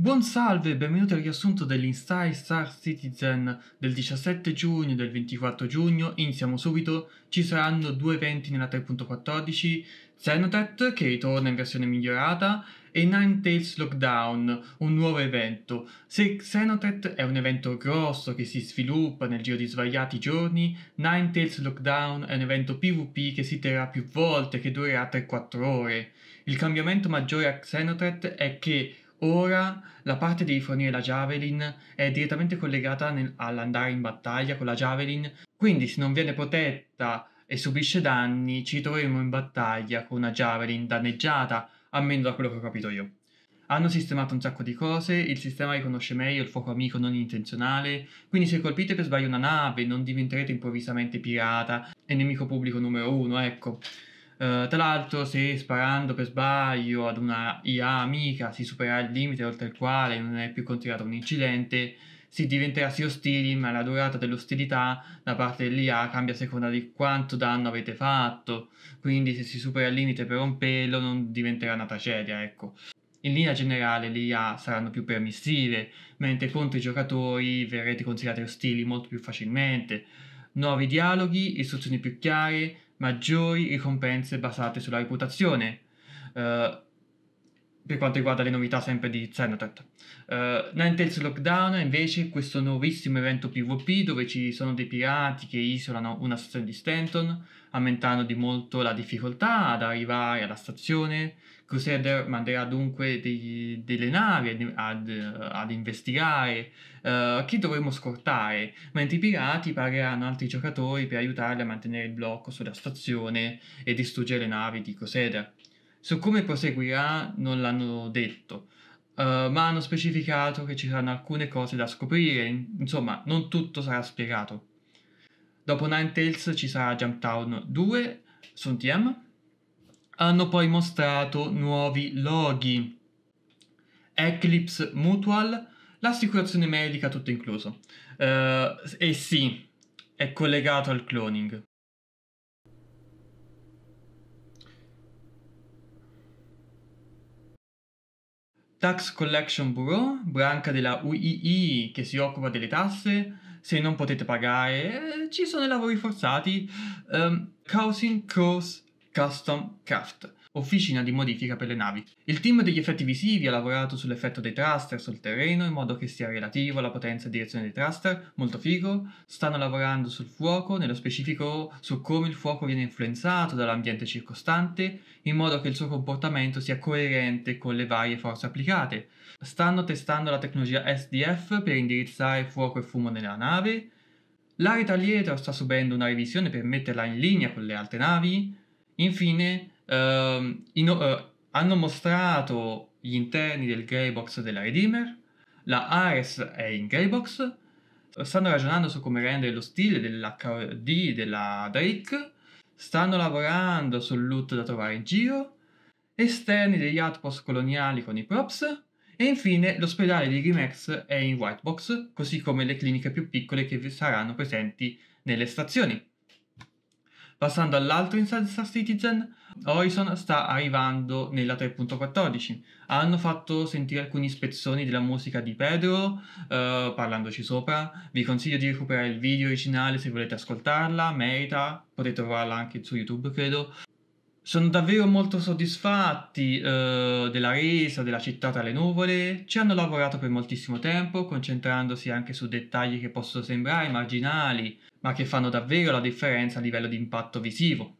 Buon salve e benvenuti al riassunto dell'Inside Star Citizen del 17 giugno e del 24 giugno. Iniziamo subito, ci saranno due eventi nella 3.14, Xenotet che ritorna in versione migliorata e Ninetales Lockdown, un nuovo evento. Se Xenotet è un evento grosso che si sviluppa nel giro di svariati giorni, Ninetales Lockdown è un evento PvP che si terrà più volte, che durerà 3-4 ore. Il cambiamento maggiore a Xenotet è che Ora la parte di fornire la Javelin è direttamente collegata nel, all'andare in battaglia con la Javelin, quindi se non viene protetta e subisce danni ci troveremo in battaglia con una Javelin danneggiata, almeno da quello che ho capito io. Hanno sistemato un sacco di cose, il sistema riconosce meglio il fuoco amico non intenzionale, quindi se colpite per sbaglio una nave non diventerete improvvisamente pirata e nemico pubblico numero uno, ecco. Eh, tra l'altro, se sparando per sbaglio ad una IA amica si supera il limite oltre il quale non è più considerato un incidente, si diventerà sì ostili, ma la durata dell'ostilità da parte dell'IA cambia a seconda di quanto danno avete fatto. Quindi, se si supera il limite per un pelo, non diventerà una tragedia, ecco. In linea generale le IA saranno più permissive, mentre contro i giocatori verrete considerate ostili molto più facilmente. Nuovi dialoghi, istruzioni più chiare, maggiori ricompense basate sulla reputazione, eh, per quanto riguarda le novità sempre di Xenotet. Uh, Ninetales Lockdown è invece questo nuovissimo evento PvP dove ci sono dei pirati che isolano una stazione di Stanton, aumentando di molto la difficoltà ad arrivare alla stazione. Crusader manderà dunque dei, delle navi ad, ad investigare uh, eh, chi dovremo scortare, mentre i pirati pagheranno altri giocatori per aiutarli a mantenere il blocco sulla stazione e distruggere le navi di Crusader. Su come proseguirà non l'hanno detto, uh, ma hanno specificato che ci saranno alcune cose da scoprire, insomma non tutto sarà spiegato. Dopo Ninetales ci sarà Jumptown 2 su un TM. Hanno poi mostrato nuovi loghi. Eclipse Mutual, l'assicurazione medica tutto incluso. Uh, e sì, è collegato al cloning. Tax Collection Bureau, branca della UII che si occupa delle tasse, se non potete pagare ci sono i lavori forzati, um, Housing Cross Custom Craft officina di modifica per le navi. Il team degli effetti visivi ha lavorato sull'effetto dei thruster sul terreno in modo che sia relativo alla potenza e direzione dei thruster, molto figo. Stanno lavorando sul fuoco, nello specifico su come il fuoco viene influenzato dall'ambiente circostante, in modo che il suo comportamento sia coerente con le varie forze applicate. Stanno testando la tecnologia SDF per indirizzare fuoco e fumo nella nave. La Retaliator sta subendo una revisione per metterla in linea con le altre navi. Infine, eh, in, eh, hanno mostrato gli interni del grey box della Redeemer, la Ares è in grey box, stanno ragionando su come rendere lo stile dell'HD della Drake, stanno lavorando sul loot da trovare in giro, esterni degli outpost coloniali con i props, e infine l'ospedale di Grimex è in white box, così come le cliniche più piccole che saranno presenti nelle stazioni. Passando all'altro Inside Star Citizen, Horizon sta arrivando nella 3.14. Hanno fatto sentire alcuni spezzoni della musica di Pedro, eh, parlandoci sopra. Vi consiglio di recuperare il video originale se volete ascoltarla, merita, potete trovarla anche su YouTube credo. Sono davvero molto soddisfatti eh, della resa della città tra le nuvole, ci hanno lavorato per moltissimo tempo, concentrandosi anche su dettagli che possono sembrare marginali, ma che fanno davvero la differenza a livello di impatto visivo.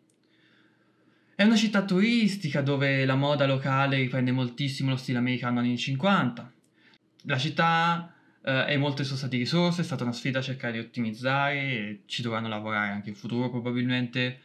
È una città turistica dove la moda locale riprende moltissimo lo stile americano anni 50. La città eh, è molto esosa di risorse, è stata una sfida a cercare di ottimizzare, e ci dovranno lavorare anche in futuro probabilmente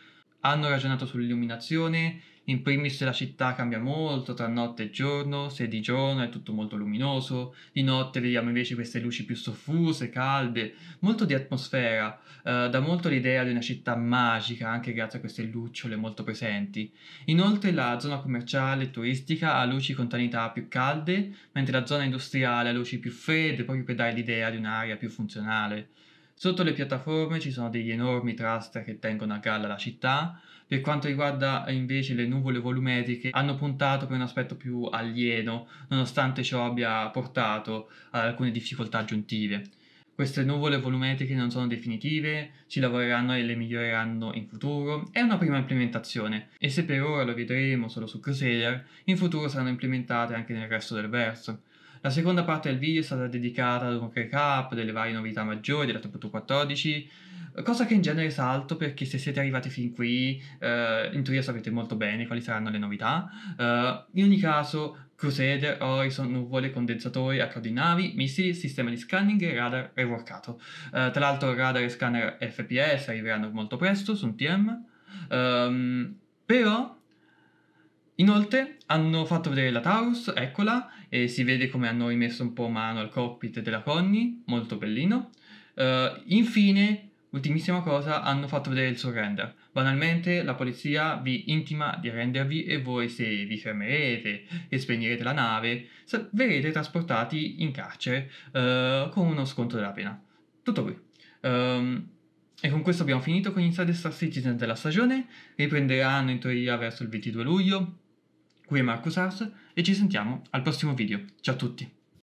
hanno ragionato sull'illuminazione, in primis la città cambia molto tra notte e giorno, se di giorno è tutto molto luminoso, di notte vediamo invece queste luci più soffuse, calde, molto di atmosfera, eh, dà molto l'idea di una città magica anche grazie a queste lucciole molto presenti. Inoltre la zona commerciale e turistica ha luci con tonalità più calde, mentre la zona industriale ha luci più fredde proprio per dare l'idea di un'area più funzionale. Sotto le piattaforme ci sono degli enormi trust che tengono a galla la città. Per quanto riguarda eh, invece le nuvole volumetriche, hanno puntato per un aspetto più alieno, nonostante ciò abbia portato ad alcune difficoltà aggiuntive. Queste nuvole volumetriche non sono definitive, ci lavoreranno e le miglioreranno in futuro. È una prima implementazione e se per ora lo vedremo solo su Crusader, in futuro saranno implementate anche nel resto del verso. La seconda parte del video è stata dedicata ad un recap delle varie novità maggiori della 3.14, cosa che in genere salto perché se siete arrivati fin qui, eh, in teoria sapete molto bene quali saranno le novità. Eh, in ogni caso, Crusader, Horizon, nuvole, condensatori, di navi, missili, sistema di scanning, e radar reworkato. Eh, tra l'altro radar e scanner FPS arriveranno molto presto su un TM. Um, ehm, però Inoltre hanno fatto vedere la Taurus, eccola, e si vede come hanno rimesso un po' mano al cockpit della Conny, molto bellino. Uh, infine, ultimissima cosa, hanno fatto vedere il surrender. Banalmente la polizia vi intima di arrendervi e voi se vi fermerete e spegnerete la nave, verrete trasportati in carcere uh, con uno sconto della pena. Tutto qui. Um, e con questo abbiamo finito con Inside Star Citizen della stagione, riprenderanno in teoria verso il 22 luglio, qui è Marcus Ars e ci sentiamo al prossimo video. Ciao a tutti!